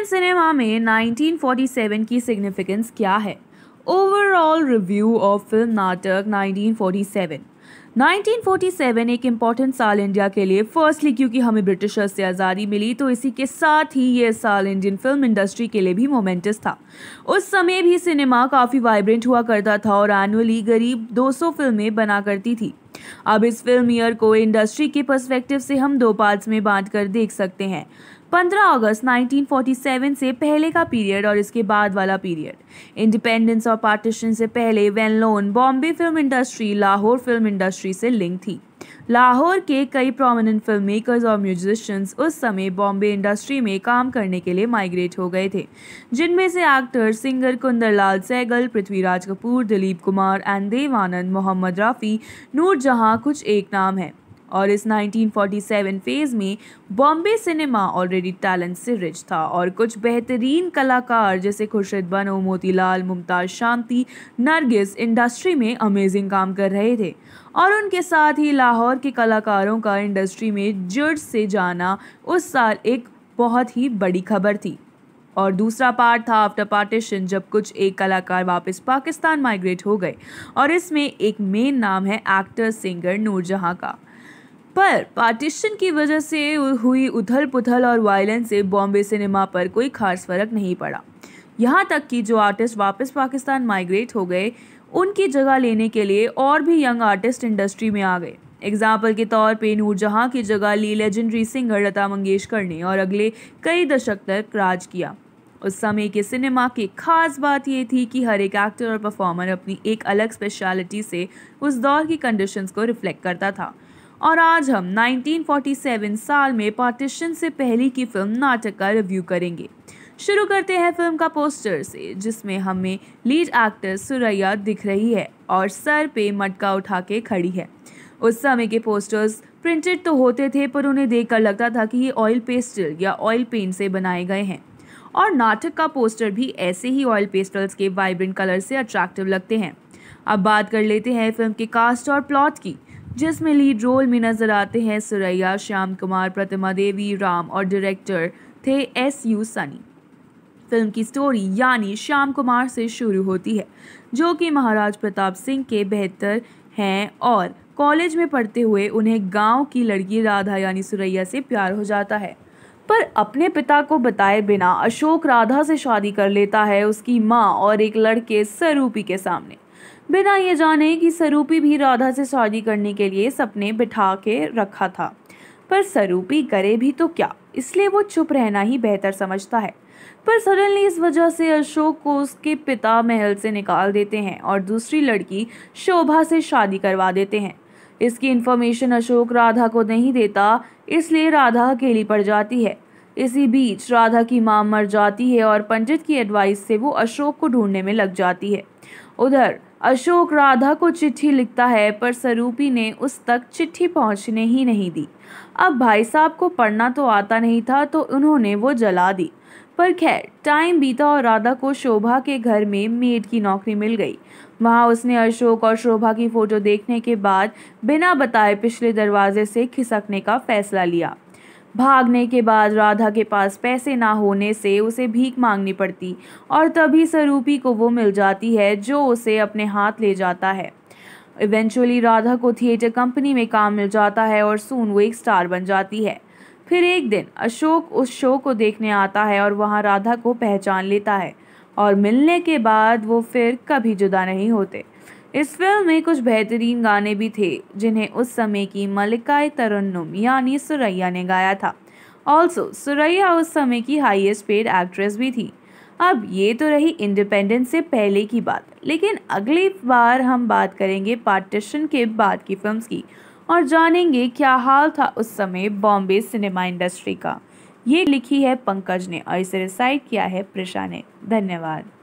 Indian cinema में 1947 की significance क्या है ओवरऑल रिव्यू ऑफ फिल्म नाटक 1947 1947 एक इम्पॉर्टेंट साल इंडिया के लिए फर्स्टली क्योंकि हमें ब्रिटिशर्स से आज़ादी मिली तो इसी के साथ ही ये साल इंडियन फिल्म इंडस्ट्री के लिए भी मोमेंटस था उस समय भी सिनेमा काफ़ी वाइब्रेंट हुआ करता था और एनुअली करीब 200 फिल्में बना करती थी अब इस फिल्म ईयर को इंडस्ट्री के पर्सपेक्टिव से हम दो पार्ट्स में बांट कर देख सकते हैं 15 अगस्त 1947 से पहले का पीरियड और इसके बाद वाला पीरियड इंडिपेंडेंस और पार्टीशन से पहले वेनलोन Bombay film industry Lahore film industry से लिंक थी लाहौर के कई प्रोमिनेंट फिल्म मेकर्स और म्यूजिशियंस उस समय बॉम्बे इंडस्ट्री में काम करने के लिए माइग्रेट हो गए थे जिनमें से actor singer Kundanlal Saigal Prithviraj Kapoor Dilip Kumar and Dev Anand Mohammed Rafi जहां कुछ एक नाम है और इस 1947 फेज़ में बॉम्बे सिनेमा ऑलरेडी टैलेंट से रिच था और कुछ बेहतरीन कलाकार जैसे खुर्शीद बनो मोतीलाल मुमताज़ शांति नरगिस इंडस्ट्री में अमेजिंग काम कर रहे थे और उनके साथ ही लाहौर के कलाकारों का इंडस्ट्री में जुड़ से जाना उस साल एक बहुत ही बड़ी खबर थी और दूसरा पार्ट था आफ्टर पार्टीशन जब कुछ एक कलाकार वापस पाकिस्तान माइग्रेट हो गए और इसमें एक मेन नाम है एक्टर सिंगर नूरजहाँ का पर पार्टीशन की वजह से हुई उथल पुथल और वायलेंस से बॉम्बे सिनेमा पर कोई खास फर्क नहीं पड़ा यहाँ तक कि जो आर्टिस्ट वापस पाकिस्तान माइग्रेट हो गए उनकी जगह लेने के लिए और भी यंग आर्टिस्ट इंडस्ट्री में आ गए एग्जाम्पल के तौर पे नूरजहाँ की जगह ली लेजेंडरी सिंगर लता मंगेशकर ने और अगले कई दशक तक राज किया उस समय के सिनेमा की खास बात ये थी कि हर एक एक्टर और परफॉर्मर अपनी एक अलग स्पेशलिटी से उस दौर की कंडीशंस को रिफ्लेक्ट करता था और आज हम 1947 साल में पार्टीशन से पहले की फिल्म नाटक का रिव्यू करेंगे शुरू करते हैं फिल्म का पोस्टर से जिसमें हमें लीड एक्टर सुरैया दिख रही है और सर पे मटका उठा के खड़ी है उस समय के पोस्टर्स प्रिंटेड तो होते थे पर उन्हें देखकर लगता था कि ये ऑयल पेस्टल या ऑयल पेंट से बनाए गए हैं और नाटक का पोस्टर भी ऐसे ही ऑयल पेस्टल्स के वाइब्रेंट कलर से अट्रैक्टिव लगते हैं अब बात कर लेते हैं फिल्म के कास्ट और प्लॉट की जिसमें लीड रोल में नजर आते हैं सुरैया श्याम कुमार प्रतिमा देवी राम और डायरेक्टर थे एस यू सनी फिल्म की स्टोरी यानी श्याम कुमार से शुरू होती है जो कि महाराज प्रताप सिंह के बेहतर हैं और कॉलेज में पढ़ते हुए उन्हें गांव की लड़की राधा यानी सुरैया से प्यार हो जाता है पर अपने पिता को बताए बिना अशोक राधा से शादी कर लेता है उसकी माँ और एक लड़के सरूपी के सामने बिना ये जाने कि सरूपी भी राधा से शादी करने के लिए सपने बिठा के रखा था पर सरूपी करे भी तो क्या इसलिए वो चुप रहना ही बेहतर समझता है पर सडनली इस वजह से अशोक को उसके पिता महल से निकाल देते हैं और दूसरी लड़की शोभा से शादी करवा देते हैं इसकी इन्फॉर्मेशन अशोक राधा को नहीं देता इसलिए राधा अकेली पड़ जाती है इसी बीच राधा की माँ मर जाती है और पंडित की एडवाइस से वो अशोक को ढूंढने में लग जाती है उधर अशोक राधा को चिट्ठी लिखता है पर स्वरूपी ने उस तक चिट्ठी पहुंचने ही नहीं दी अब भाई साहब को पढ़ना तो आता नहीं था तो उन्होंने वो जला दी पर खैर टाइम बीता और राधा को शोभा के घर में मेड की नौकरी मिल गई वहाँ उसने अशोक और शोभा की फ़ोटो देखने के बाद बिना बताए पिछले दरवाजे से खिसकने का फैसला लिया भागने के बाद राधा के पास पैसे ना होने से उसे भीख मांगनी पड़ती और तभी स्वरूपी को वो मिल जाती है जो उसे अपने हाथ ले जाता है इवेंचुअली राधा को थिएटर कंपनी में काम मिल जाता है और सून वो एक स्टार बन जाती है फिर एक दिन अशोक उस शो को देखने आता है और वहाँ राधा को पहचान लेता है और मिलने के बाद वो फिर कभी जुदा नहीं होते इस फिल्म में कुछ बेहतरीन गाने भी थे जिन्हें उस समय की मलिकाए तरन्नुम यानी सुरैया ने गाया था ऑल्सो सुरैया उस समय की हाईएस्ट पेड एक्ट्रेस भी थी अब ये तो रही इंडिपेंडेंस से पहले की बात लेकिन अगली बार हम बात करेंगे पार्टीशन के बाद की फिल्म्स की और जानेंगे क्या हाल था उस समय बॉम्बे सिनेमा इंडस्ट्री का ये लिखी है पंकज ने और इसे रिसाइड किया है प्रशा ने धन्यवाद